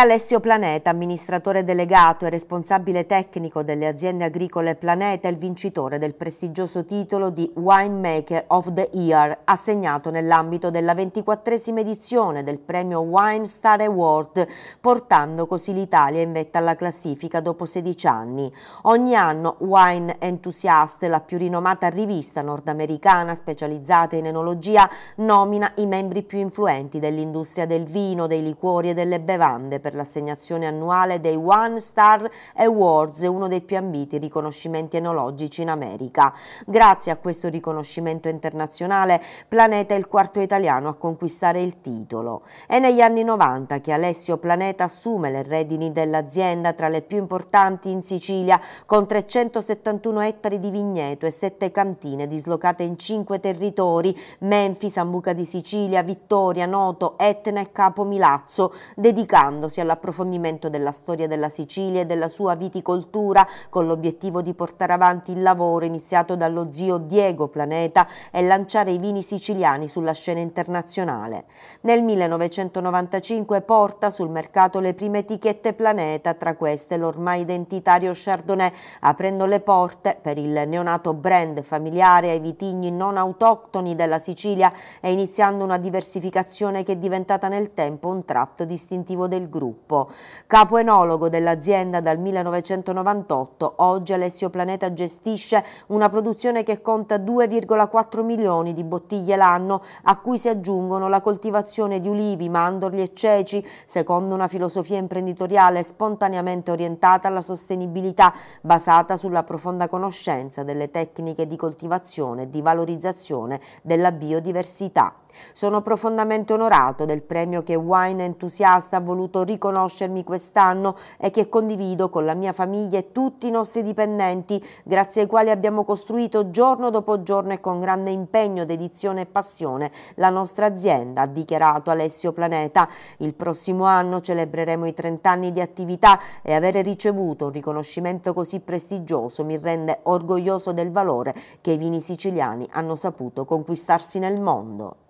Alessio Planeta, amministratore delegato e responsabile tecnico delle aziende agricole Planeta, il vincitore del prestigioso titolo di Winemaker of the Year, assegnato nell'ambito della ventiquattresima edizione del premio Wine Star Award, portando così l'Italia in vetta alla classifica dopo 16 anni. Ogni anno Wine Enthusiast, la più rinomata rivista nordamericana specializzata in enologia, nomina i membri più influenti dell'industria del vino, dei liquori e delle bevande per per l'assegnazione annuale dei One Star Awards, uno dei più ambiti riconoscimenti enologici in America. Grazie a questo riconoscimento internazionale, Planeta è il quarto italiano a conquistare il titolo. È negli anni 90 che Alessio Planeta assume le redini dell'azienda tra le più importanti in Sicilia, con 371 ettari di vigneto e 7 cantine dislocate in 5 territori, Memphis, San Buca di Sicilia, Vittoria, Noto, Etna e Capo Milazzo, dedicandosi dedicandosi all'approfondimento della storia della Sicilia e della sua viticoltura con l'obiettivo di portare avanti il lavoro iniziato dallo zio Diego Planeta e lanciare i vini siciliani sulla scena internazionale. Nel 1995 porta sul mercato le prime etichette Planeta, tra queste l'ormai identitario Chardonnay, aprendo le porte per il neonato brand familiare ai vitigni non autoctoni della Sicilia e iniziando una diversificazione che è diventata nel tempo un tratto distintivo del gruppo gruppo. Capo enologo dell'azienda dal 1998, oggi Alessio Planeta gestisce una produzione che conta 2,4 milioni di bottiglie l'anno, a cui si aggiungono la coltivazione di ulivi, mandorli e ceci, secondo una filosofia imprenditoriale spontaneamente orientata alla sostenibilità, basata sulla profonda conoscenza delle tecniche di coltivazione e di valorizzazione della biodiversità. Sono profondamente onorato del premio che Wine Entusiasta ha voluto riconoscermi quest'anno e che condivido con la mia famiglia e tutti i nostri dipendenti, grazie ai quali abbiamo costruito giorno dopo giorno e con grande impegno, dedizione e passione la nostra azienda, ha dichiarato Alessio Planeta. Il prossimo anno celebreremo i 30 anni di attività e avere ricevuto un riconoscimento così prestigioso mi rende orgoglioso del valore che i vini siciliani hanno saputo conquistarsi nel mondo.